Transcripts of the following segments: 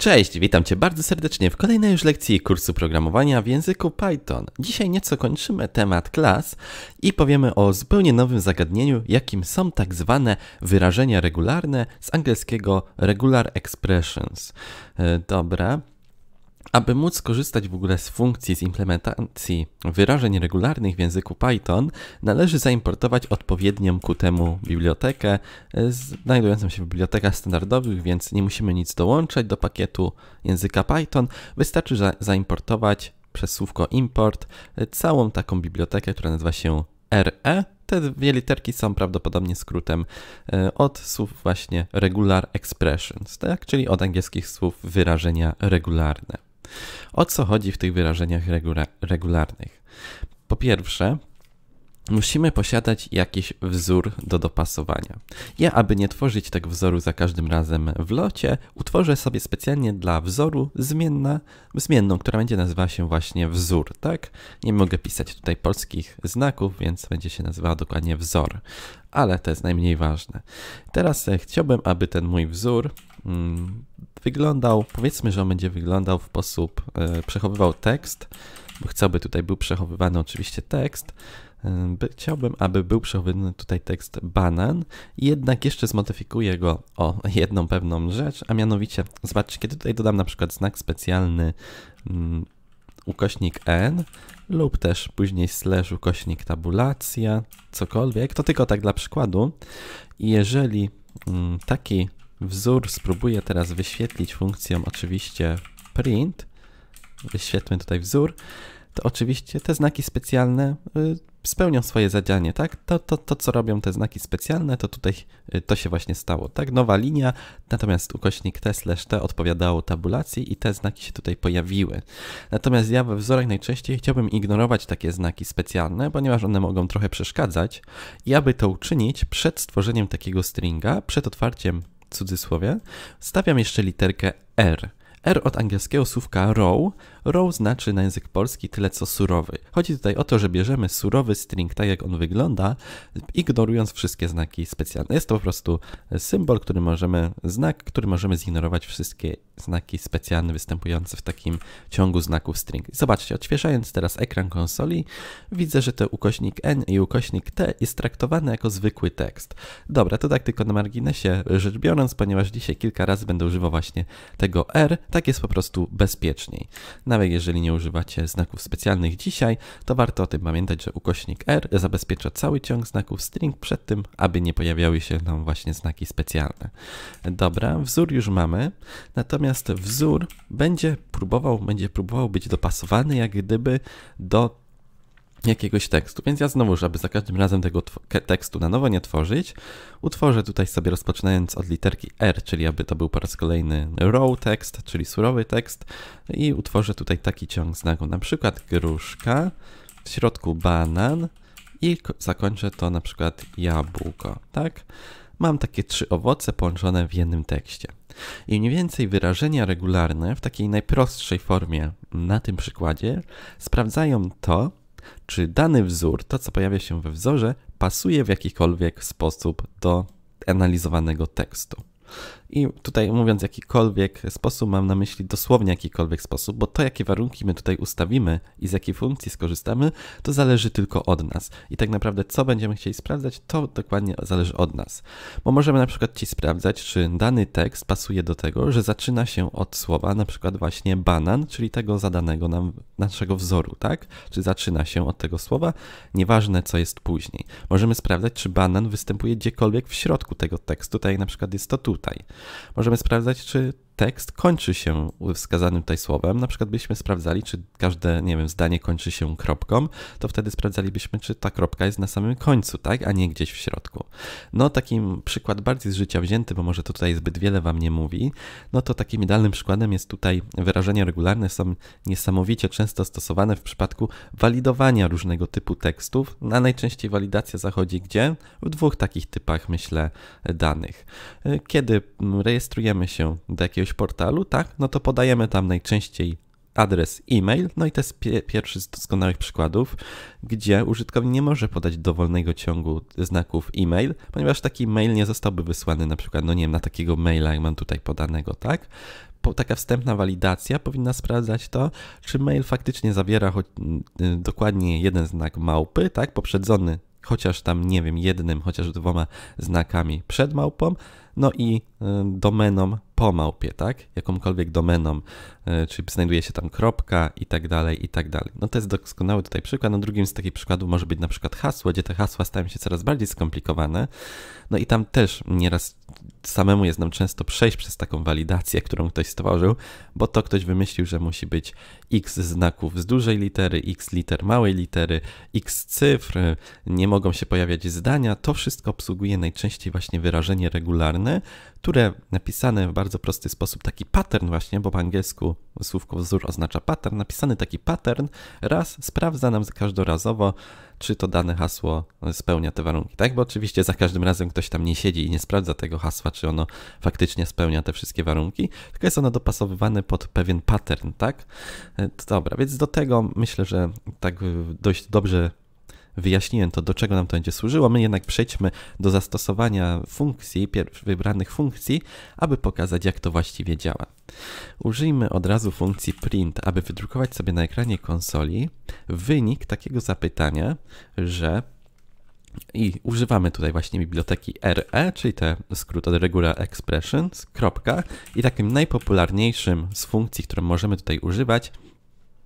Cześć, witam Cię bardzo serdecznie w kolejnej już lekcji kursu programowania w języku Python. Dzisiaj nieco kończymy temat klas i powiemy o zupełnie nowym zagadnieniu, jakim są tak zwane wyrażenia regularne z angielskiego regular expressions. E, dobra, aby móc korzystać w ogóle z funkcji z implementacji wyrażeń regularnych w języku Python, należy zaimportować odpowiednią ku temu bibliotekę, e, znajdującą się w bibliotekach standardowych, więc nie musimy nic dołączać do pakietu języka Python. Wystarczy za zaimportować przez słówko import e, całą taką bibliotekę, która nazywa się RE. Te dwie literki są prawdopodobnie skrótem e, od słów właśnie regular expressions, tak? czyli od angielskich słów wyrażenia regularne. O co chodzi w tych wyrażeniach regula regularnych? Po pierwsze, Musimy posiadać jakiś wzór do dopasowania. Ja, aby nie tworzyć tego tak wzoru za każdym razem w locie, utworzę sobie specjalnie dla wzoru zmienna, zmienną, która będzie nazywała się właśnie wzór, tak? Nie mogę pisać tutaj polskich znaków, więc będzie się nazywała dokładnie wzór. ale to jest najmniej ważne. Teraz e, chciałbym, aby ten mój wzór hmm, wyglądał, powiedzmy, że on będzie wyglądał w sposób, e, przechowywał tekst, bo chciałby tutaj był przechowywany oczywiście tekst. E, chciałbym, aby był przechowywany tutaj tekst banan, jednak jeszcze zmodyfikuję go o jedną pewną rzecz, a mianowicie, zobaczcie, kiedy tutaj dodam na przykład znak specjalny mm, ukośnik n lub też później slash ukośnik tabulacja, cokolwiek, to tylko tak dla przykładu. jeżeli mm, taki wzór spróbuję teraz wyświetlić funkcją oczywiście print. Wyświetlmy tutaj wzór. To oczywiście te znaki specjalne y, spełnią swoje zadanie, tak? To, to, to, co robią te znaki specjalne, to tutaj y, to się właśnie stało, tak? Nowa linia, natomiast ukośnik t slash t odpowiadało tabulacji i te znaki się tutaj pojawiły. Natomiast ja we wzorach najczęściej chciałbym ignorować takie znaki specjalne, ponieważ one mogą trochę przeszkadzać i aby to uczynić przed stworzeniem takiego stringa, przed otwarciem w cudzysłowie, stawiam jeszcze literkę R. R od angielskiego słówka row Row znaczy na język polski tyle co surowy. Chodzi tutaj o to, że bierzemy surowy string tak jak on wygląda, ignorując wszystkie znaki specjalne. Jest to po prostu symbol, który możemy, znak, który możemy zignorować wszystkie znaki specjalne występujące w takim ciągu znaków string. Zobaczcie, odświeżając teraz ekran konsoli, widzę, że to ukośnik n i ukośnik t jest traktowany jako zwykły tekst. Dobra, to tak tylko na marginesie rzecz biorąc, ponieważ dzisiaj kilka razy będę używał właśnie tego r, tak jest po prostu bezpieczniej. Nawet jeżeli nie używacie znaków specjalnych dzisiaj, to warto o tym pamiętać, że ukośnik R zabezpiecza cały ciąg znaków string przed tym, aby nie pojawiały się nam właśnie znaki specjalne. Dobra, wzór już mamy, natomiast wzór będzie próbował, będzie próbował być dopasowany jak gdyby do jakiegoś tekstu. Więc ja znowu, żeby za każdym razem tego tekstu na nowo nie tworzyć, utworzę tutaj sobie rozpoczynając od literki R, czyli aby to był po raz kolejny row tekst, czyli surowy tekst i utworzę tutaj taki ciąg znaku, na przykład gruszka, w środku banan i zakończę to na przykład jabłko, tak? Mam takie trzy owoce połączone w jednym tekście. I mniej więcej wyrażenia regularne w takiej najprostszej formie na tym przykładzie sprawdzają to, czy dany wzór, to co pojawia się we wzorze, pasuje w jakikolwiek sposób do analizowanego tekstu. I tutaj mówiąc jakikolwiek sposób, mam na myśli dosłownie jakikolwiek sposób, bo to, jakie warunki my tutaj ustawimy i z jakiej funkcji skorzystamy, to zależy tylko od nas. I tak naprawdę, co będziemy chcieli sprawdzać, to dokładnie zależy od nas. Bo możemy na przykład ci sprawdzać, czy dany tekst pasuje do tego, że zaczyna się od słowa na przykład właśnie banan, czyli tego zadanego nam naszego wzoru, tak? Czy zaczyna się od tego słowa, nieważne co jest później. Możemy sprawdzać, czy banan występuje gdziekolwiek w środku tego tekstu, tak jak na przykład jest to tutaj możemy sprawdzać, czy tekst kończy się wskazanym tutaj słowem, na przykład byśmy sprawdzali, czy każde, nie wiem, zdanie kończy się kropką, to wtedy sprawdzalibyśmy, czy ta kropka jest na samym końcu, tak, a nie gdzieś w środku. No, taki przykład bardziej z życia wzięty, bo może to tutaj zbyt wiele wam nie mówi, no to takim idealnym przykładem jest tutaj wyrażenia regularne są niesamowicie często stosowane w przypadku walidowania różnego typu tekstów, a najczęściej walidacja zachodzi gdzie? W dwóch takich typach, myślę, danych. Kiedy rejestrujemy się do jakiegoś jakiegoś portalu, tak, no to podajemy tam najczęściej adres e-mail. No i to jest pie pierwszy z doskonałych przykładów, gdzie użytkownik nie może podać dowolnego ciągu znaków e-mail, ponieważ taki mail nie zostałby wysłany na przykład, no nie wiem, na takiego maila, jak mam tutaj podanego, tak? Po, taka wstępna walidacja powinna sprawdzać to, czy mail faktycznie zawiera choć, y, dokładnie jeden znak małpy, tak? Poprzedzony chociaż tam, nie wiem, jednym, chociaż dwoma znakami przed małpą, no i y, domenom po małpie, tak? Jakąkolwiek domeną, y, czyli znajduje się tam kropka i tak dalej, i tak dalej. No to jest doskonały tutaj przykład. No drugim z takich przykładów może być na przykład hasło, gdzie te hasła stają się coraz bardziej skomplikowane. No i tam też nieraz samemu jest nam często przejść przez taką walidację, którą ktoś stworzył, bo to ktoś wymyślił, że musi być x znaków z dużej litery, x liter małej litery, x cyfr, nie mogą się pojawiać zdania. To wszystko obsługuje najczęściej właśnie wyrażenie regularne, które napisane w bardzo prosty sposób, taki pattern właśnie, bo po angielsku słówko wzór oznacza pattern, napisany taki pattern raz sprawdza nam każdorazowo, czy to dane hasło spełnia te warunki, tak? Bo oczywiście za każdym razem ktoś tam nie siedzi i nie sprawdza tego hasła, czy ono faktycznie spełnia te wszystkie warunki, tylko jest ono dopasowywane pod pewien pattern, tak? E, dobra, więc do tego myślę, że tak e, dość dobrze wyjaśniłem to, do czego nam to będzie służyło. My jednak przejdźmy do zastosowania funkcji, wybranych funkcji, aby pokazać, jak to właściwie działa. Użyjmy od razu funkcji print, aby wydrukować sobie na ekranie konsoli wynik takiego zapytania, że i używamy tutaj właśnie biblioteki RE, czyli te skrót od Regular Expressions, kropka. I takim najpopularniejszym z funkcji, którą możemy tutaj używać,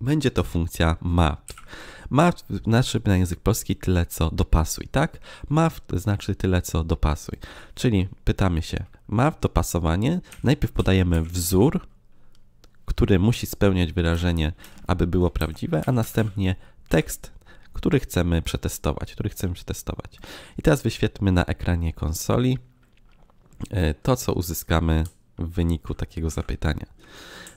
będzie to funkcja map. Masz znaczy na język polski tyle co dopasuj, tak? Maw znaczy tyle co dopasuj. Czyli pytamy się, maw dopasowanie, najpierw podajemy wzór, który musi spełniać wyrażenie, aby było prawdziwe, a następnie tekst, który chcemy przetestować, który chcemy przetestować. I teraz wyświetlmy na ekranie konsoli e, to, co uzyskamy w wyniku takiego zapytania.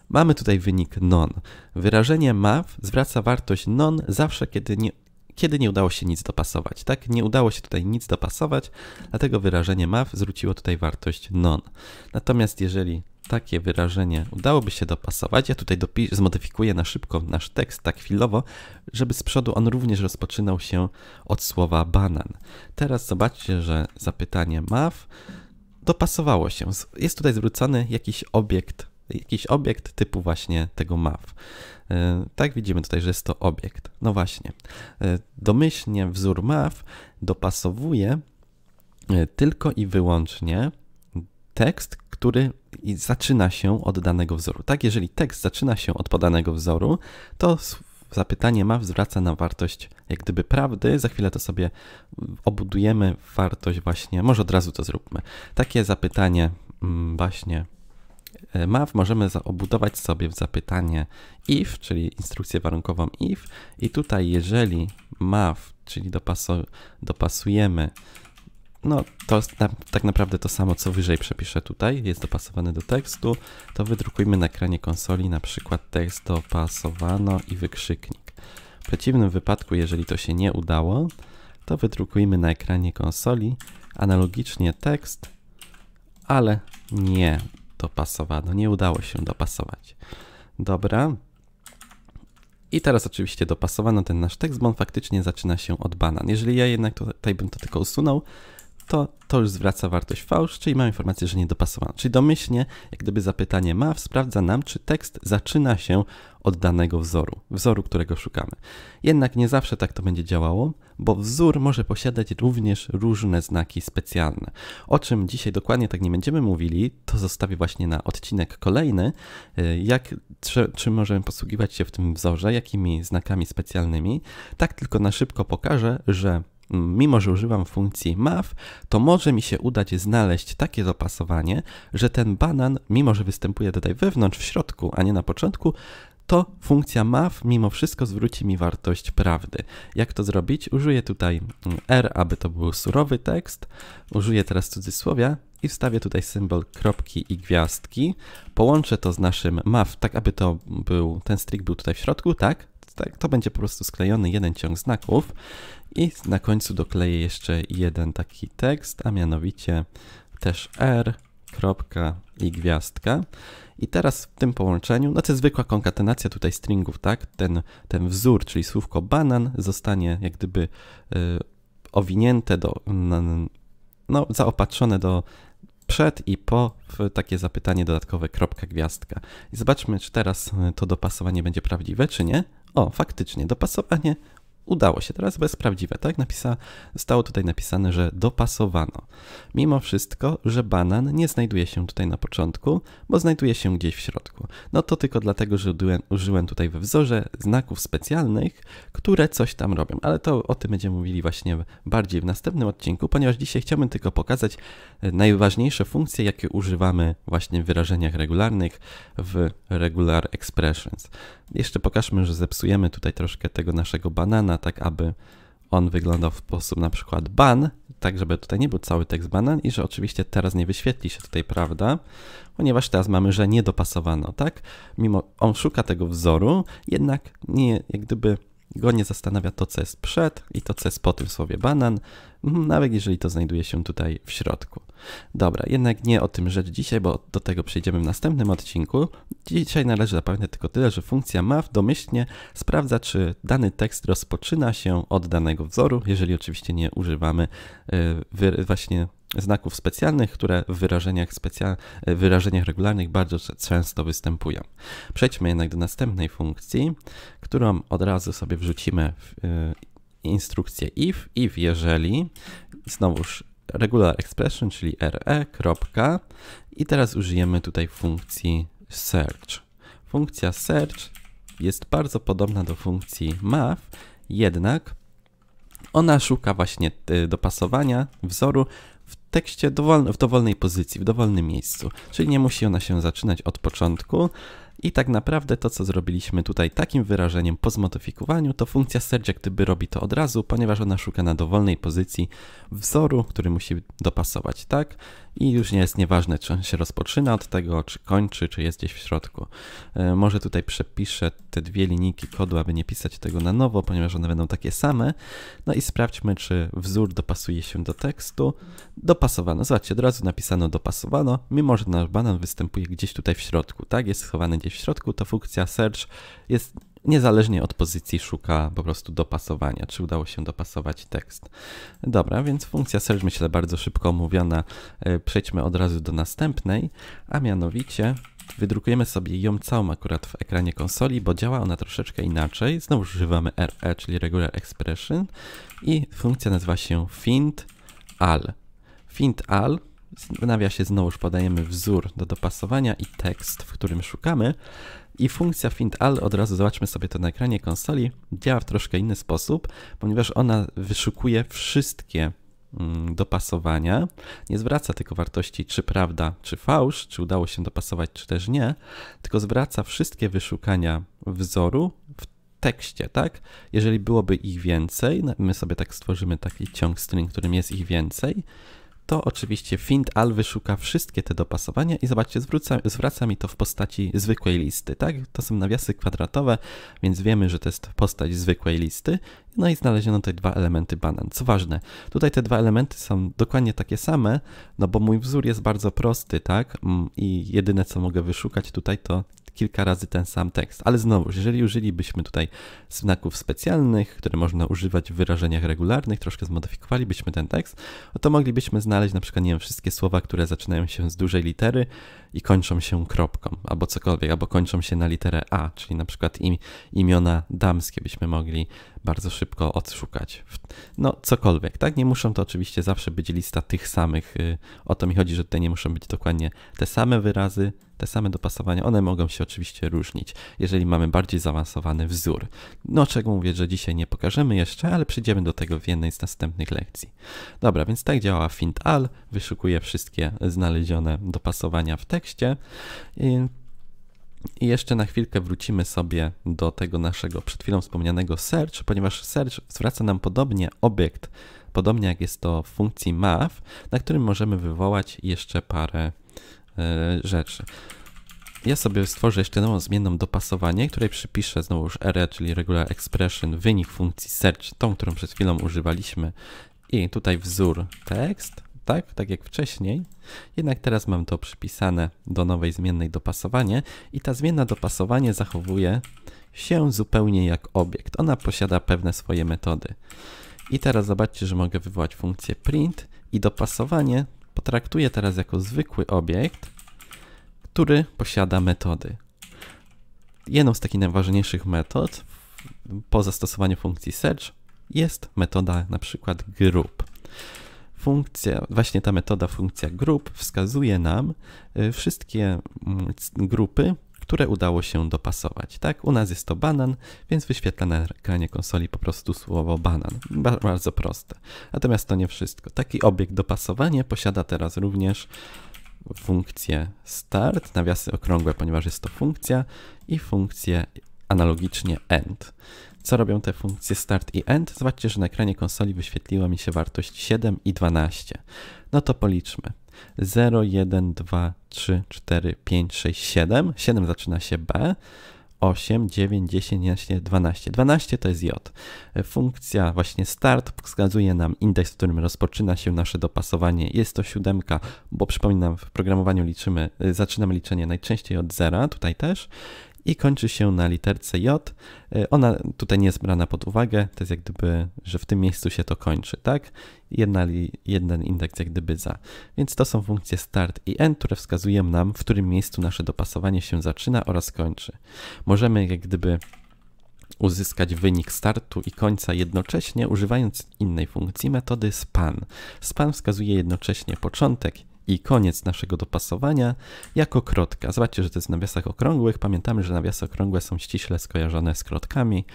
Mamy tutaj wynik non. Wyrażenie maf zwraca wartość non zawsze, kiedy nie, kiedy nie udało się nic dopasować. Tak, nie udało się tutaj nic dopasować, dlatego wyrażenie maf zwróciło tutaj wartość non. Natomiast jeżeli takie wyrażenie udałoby się dopasować, ja tutaj dopisz, zmodyfikuję na szybko nasz tekst, tak chwilowo, żeby z przodu on również rozpoczynał się od słowa banan. Teraz zobaczcie, że zapytanie maf dopasowało się. Jest tutaj zwrócony jakiś obiekt jakiś obiekt typu właśnie tego MAF. E, tak widzimy tutaj, że jest to obiekt. No właśnie. E, domyślnie wzór MAF dopasowuje e, tylko i wyłącznie tekst, który zaczyna się od danego wzoru. Tak, jeżeli tekst zaczyna się od podanego wzoru, to zapytanie MAF zwraca na wartość jak gdyby prawdy. Za chwilę to sobie obudujemy wartość właśnie, może od razu to zróbmy. Takie zapytanie mm, właśnie E, maw możemy obudować sobie w zapytanie if, czyli instrukcję warunkową if i tutaj jeżeli maw, czyli dopasujemy no to tak naprawdę to samo, co wyżej przepiszę tutaj, jest dopasowane do tekstu, to wydrukujmy na ekranie konsoli na przykład tekst dopasowano i wykrzyknik. W przeciwnym wypadku, jeżeli to się nie udało, to wydrukujmy na ekranie konsoli analogicznie tekst, ale nie dopasowano. Nie udało się dopasować. Dobra. I teraz oczywiście dopasowano ten nasz tekst, bo on faktycznie zaczyna się od banan. Jeżeli ja jednak tutaj bym to tylko usunął, to, to już zwraca wartość fałsz, czyli mamy informację, że nie dopasowano. Czyli domyślnie, jak gdyby zapytanie ma sprawdza nam, czy tekst zaczyna się od danego wzoru, wzoru, którego szukamy. Jednak nie zawsze tak to będzie działało, bo wzór może posiadać również różne znaki specjalne. O czym dzisiaj dokładnie tak nie będziemy mówili, to zostawię właśnie na odcinek kolejny, y, jak, czy, czy możemy posługiwać się w tym wzorze, jakimi znakami specjalnymi. Tak tylko na szybko pokażę, że mimo że używam funkcji MAF, to może mi się udać znaleźć takie dopasowanie, że ten banan, mimo że występuje tutaj wewnątrz, w środku, a nie na początku, to funkcja MAF, mimo wszystko zwróci mi wartość prawdy. Jak to zrobić? Użyję tutaj mm, r, aby to był surowy tekst. Użyję teraz cudzysłowia i wstawię tutaj symbol kropki i gwiazdki. Połączę to z naszym MAF, tak aby to był, ten string był tutaj w środku, tak? tak, to będzie po prostu sklejony jeden ciąg znaków i na końcu dokleję jeszcze jeden taki tekst, a mianowicie też R, kropka i gwiazdka. I teraz w tym połączeniu, no to jest zwykła konkatenacja tutaj stringów, tak? Ten, ten wzór, czyli słówko banan zostanie jak gdyby y, owinięte do, no zaopatrzone do przed i po w takie zapytanie dodatkowe kropka gwiazdka. I zobaczmy, czy teraz to dopasowanie będzie prawdziwe, czy nie. O, faktycznie, dopasowanie Udało się, teraz bez prawdziwe, tak? Napisa, stało tutaj napisane, że dopasowano. Mimo wszystko, że banan nie znajduje się tutaj na początku, bo znajduje się gdzieś w środku. No to tylko dlatego, że użyłem tutaj we wzorze znaków specjalnych, które coś tam robią, ale to o tym będziemy mówili właśnie bardziej w następnym odcinku, ponieważ dzisiaj chciałbym tylko pokazać e, najważniejsze funkcje, jakie używamy właśnie w wyrażeniach regularnych w Regular Expressions. Jeszcze pokażmy, że zepsujemy tutaj troszkę tego naszego banana, tak aby on wyglądał w sposób na przykład ban, tak żeby tutaj nie był cały tekst banan i że oczywiście teraz nie wyświetli się tutaj prawda, ponieważ teraz mamy, że nie dopasowano, tak? Mimo on szuka tego wzoru, jednak nie, jak gdyby go nie zastanawia to, co jest przed i to, co jest po tym słowie banan, mhm, nawet jeżeli to znajduje się tutaj w środku. Dobra, jednak nie o tym rzecz dzisiaj, bo do tego przejdziemy w następnym odcinku. Dzisiaj należy zapamiętać tylko tyle, że funkcja MAF domyślnie sprawdza, czy dany tekst rozpoczyna się od danego wzoru, jeżeli oczywiście nie używamy yy, właśnie znaków specjalnych, które w wyrażeniach, specjal wyrażeniach regularnych bardzo często występują. Przejdźmy jednak do następnej funkcji, którą od razu sobie wrzucimy w y, instrukcję if, if jeżeli, znowuż regular expression, czyli re, kropka, i teraz użyjemy tutaj funkcji search. Funkcja search jest bardzo podobna do funkcji math, jednak ona szuka właśnie y, dopasowania wzoru w tekście w dowolnej pozycji, w dowolnym miejscu. Czyli nie musi ona się zaczynać od początku, i tak naprawdę to, co zrobiliśmy tutaj takim wyrażeniem po zmodyfikowaniu, to funkcja search gdyby robi to od razu, ponieważ ona szuka na dowolnej pozycji wzoru, który musi dopasować, tak? I już nie jest nieważne, czy on się rozpoczyna od tego, czy kończy, czy jest gdzieś w środku. E, może tutaj przepiszę te dwie linijki kodu, aby nie pisać tego na nowo, ponieważ one będą takie same. No i sprawdźmy, czy wzór dopasuje się do tekstu. Dopasowano. Zobaczcie, od razu napisano dopasowano, mimo że nasz banan występuje gdzieś tutaj w środku, tak? Jest schowany gdzieś gdzieś w środku, to funkcja search jest niezależnie od pozycji szuka po prostu dopasowania, czy udało się dopasować tekst. Dobra, więc funkcja search myślę bardzo szybko omówiona. E, przejdźmy od razu do następnej, a mianowicie wydrukujemy sobie ją całą akurat w ekranie konsoli, bo działa ona troszeczkę inaczej. Znowu używamy RE, czyli Regular Expression i funkcja nazywa się find all. Find all w nawiasie znowuż podajemy wzór do dopasowania i tekst, w którym szukamy. I funkcja findAll, od razu zobaczmy sobie to na ekranie konsoli, działa w troszkę inny sposób, ponieważ ona wyszukuje wszystkie mm, dopasowania. Nie zwraca tylko wartości, czy prawda, czy fałsz, czy udało się dopasować, czy też nie, tylko zwraca wszystkie wyszukania wzoru w tekście, tak? Jeżeli byłoby ich więcej, no, my sobie tak stworzymy taki ciąg string, którym jest ich więcej, to oczywiście Find Al wyszuka wszystkie te dopasowania i zobaczcie, zwróca, zwraca mi to w postaci zwykłej listy, tak? To są nawiasy kwadratowe, więc wiemy, że to jest postać zwykłej listy. No i znaleziono tutaj dwa elementy banan. Co ważne, tutaj te dwa elementy są dokładnie takie same, no bo mój wzór jest bardzo prosty, tak? Mm, I jedyne co mogę wyszukać tutaj to kilka razy ten sam tekst. Ale znowu, jeżeli użylibyśmy tutaj znaków specjalnych, które można używać w wyrażeniach regularnych, troszkę zmodyfikowalibyśmy ten tekst, no to moglibyśmy znaleźć na przykład, nie wiem, wszystkie słowa, które zaczynają się z dużej litery, i kończą się kropką, albo cokolwiek, albo kończą się na literę A, czyli na przykład im, imiona damskie byśmy mogli bardzo szybko odszukać. No, cokolwiek, tak? Nie muszą to oczywiście zawsze być lista tych samych. Y, o to mi chodzi, że te nie muszą być dokładnie te same wyrazy, te same dopasowania, one mogą się oczywiście różnić, jeżeli mamy bardziej zaawansowany wzór. No, czego mówię, że dzisiaj nie pokażemy jeszcze, ale przyjdziemy do tego w jednej z następnych lekcji. Dobra, więc tak działa fint al, wyszukuje wszystkie znalezione dopasowania w tej kontekście. I, i jeszcze na chwilkę wrócimy sobie do tego naszego przed chwilą wspomnianego search, ponieważ search zwraca nam podobnie obiekt, podobnie jak jest to w funkcji math, na którym możemy wywołać jeszcze parę y, rzeczy. Ja sobie stworzę jeszcze nową zmienną dopasowanie, której przypiszę znowu już area, czyli regular expression, wynik funkcji search, tą, którą przed chwilą używaliśmy i tutaj wzór tekst tak, tak jak wcześniej, jednak teraz mam to przypisane do nowej zmiennej dopasowanie i ta zmienna dopasowanie zachowuje się zupełnie jak obiekt. Ona posiada pewne swoje metody. I teraz zobaczcie, że mogę wywołać funkcję print i dopasowanie potraktuję teraz jako zwykły obiekt, który posiada metody. Jedną z takich najważniejszych metod po zastosowaniu funkcji search jest metoda na przykład group funkcja, właśnie ta metoda funkcja grup wskazuje nam y, wszystkie mm, grupy, które udało się dopasować. Tak, u nas jest to banan, więc wyświetla na ekranie konsoli po prostu słowo banan. Ba bardzo proste. Natomiast to nie wszystko. Taki obiekt dopasowanie posiada teraz również funkcję start, nawiasy okrągłe, ponieważ jest to funkcja, i funkcję analogicznie end. Co robią te funkcje start i end? Zobaczcie, że na ekranie konsoli wyświetliła mi się wartość 7 i 12. No to policzmy. 0, 1, 2, 3, 4, 5, 6, 7. 7 zaczyna się B. 8, 9, 10, 11, 12. 12 to jest J. Funkcja właśnie start wskazuje nam indeks, w którym rozpoczyna się nasze dopasowanie. Jest to siódemka, bo przypominam, w programowaniu liczymy, zaczynamy liczenie najczęściej od zera, tutaj też i kończy się na literce J. E, ona tutaj nie jest brana pod uwagę, to jest jak gdyby, że w tym miejscu się to kończy, tak? Jedna, jeden indeks jak gdyby za. Więc to są funkcje start i end, które wskazują nam, w którym miejscu nasze dopasowanie się zaczyna oraz kończy. Możemy jak gdyby uzyskać wynik startu i końca jednocześnie używając innej funkcji metody span. Span wskazuje jednocześnie początek i koniec naszego dopasowania jako krotka. Zobaczcie, że to jest w nawiasach okrągłych. Pamiętamy, że nawiasy okrągłe są ściśle skojarzone z krotkami.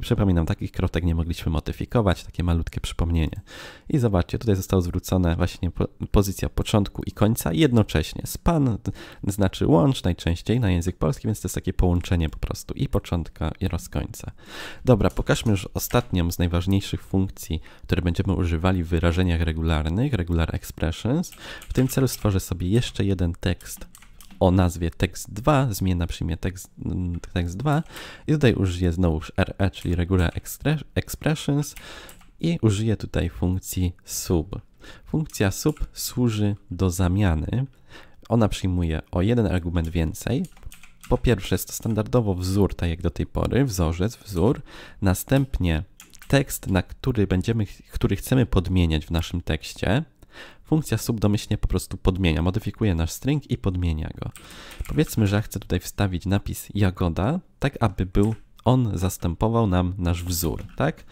Przypominam, takich krotek nie mogliśmy modyfikować, takie malutkie przypomnienie. I zobaczcie, tutaj zostało zwrócone właśnie pozycja początku i końca jednocześnie. Span znaczy łącz najczęściej na język polski, więc to jest takie połączenie po prostu i początka i rozkońca. Dobra, pokażmy już ostatnią z najważniejszych funkcji, które będziemy używali w wyrażeniach regularnych, regular expressions. W tym cel stworzę sobie jeszcze jeden tekst o nazwie tekst 2, zmiana przyjmie tekst, mm, tekst 2 i tutaj użyję znowu RE, czyli Regular Expressions i użyję tutaj funkcji sub. Funkcja sub służy do zamiany. Ona przyjmuje o jeden argument więcej. Po pierwsze jest to standardowo wzór, tak jak do tej pory, wzorzec, wzór. Następnie tekst, na który, będziemy, który chcemy podmieniać w naszym tekście. Funkcja sub domyślnie po prostu podmienia, modyfikuje nasz string i podmienia go. Powiedzmy, że chcę tutaj wstawić napis jagoda, tak aby był on zastępował nam nasz wzór, tak?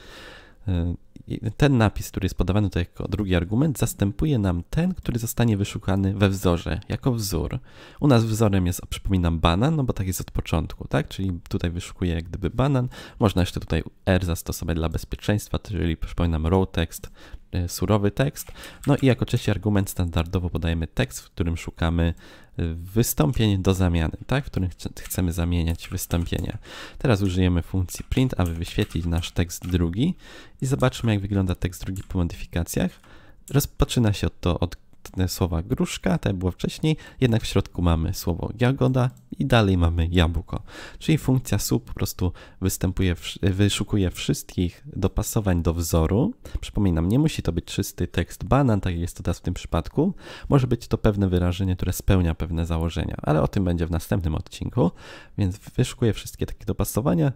Y, ten napis, który jest podawany tutaj jako drugi argument, zastępuje nam ten, który zostanie wyszukany we wzorze, jako wzór. U nas wzorem jest, przypominam, banan, no bo tak jest od początku, tak? Czyli tutaj wyszukuję jak gdyby banan. Można jeszcze tutaj R zastosować dla bezpieczeństwa, czyli przypominam, row text Y, surowy tekst. No i jako trzeci argument standardowo podajemy tekst, w którym szukamy y, wystąpień do zamiany, tak? w którym chcemy zamieniać wystąpienia. Teraz użyjemy funkcji print, aby wyświetlić nasz tekst drugi i zobaczmy jak wygląda tekst drugi po modyfikacjach. Rozpoczyna się to od słowa gruszka, to tak było wcześniej, jednak w środku mamy słowo jagoda i dalej mamy jabłko. Czyli funkcja sub po prostu występuje, wyszukuje wszystkich dopasowań do wzoru. Przypominam, nie musi to być czysty tekst banan, tak jak jest to teraz w tym przypadku. Może być to pewne wyrażenie, które spełnia pewne założenia, ale o tym będzie w następnym odcinku. Więc wyszukuje wszystkie takie dopasowania,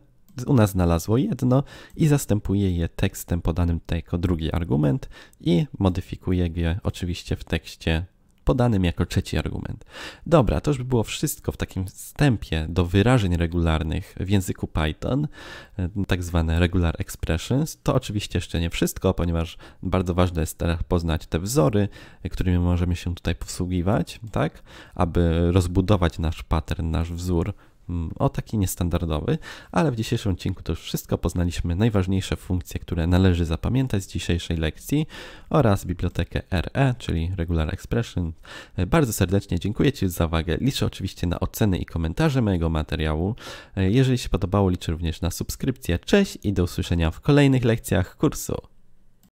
u nas znalazło jedno i zastępuje je tekstem podanym tutaj jako drugi argument i modyfikuje je oczywiście w tekście podanym jako trzeci argument. Dobra, to już by było wszystko w takim wstępie do wyrażeń regularnych w języku Python, e, tak zwane regular expressions. To oczywiście jeszcze nie wszystko, ponieważ bardzo ważne jest teraz poznać te wzory, którymi możemy się tutaj posługiwać, tak, aby rozbudować nasz pattern, nasz wzór Mm, o taki niestandardowy, ale w dzisiejszym odcinku to już wszystko. Poznaliśmy najważniejsze funkcje, które należy zapamiętać z dzisiejszej lekcji oraz bibliotekę RE, czyli Regular Expression. E, bardzo serdecznie dziękuję Ci za uwagę. Liczę oczywiście na oceny i komentarze mojego materiału. E, jeżeli się podobało, liczę również na subskrypcję. Cześć i do usłyszenia w kolejnych lekcjach kursu.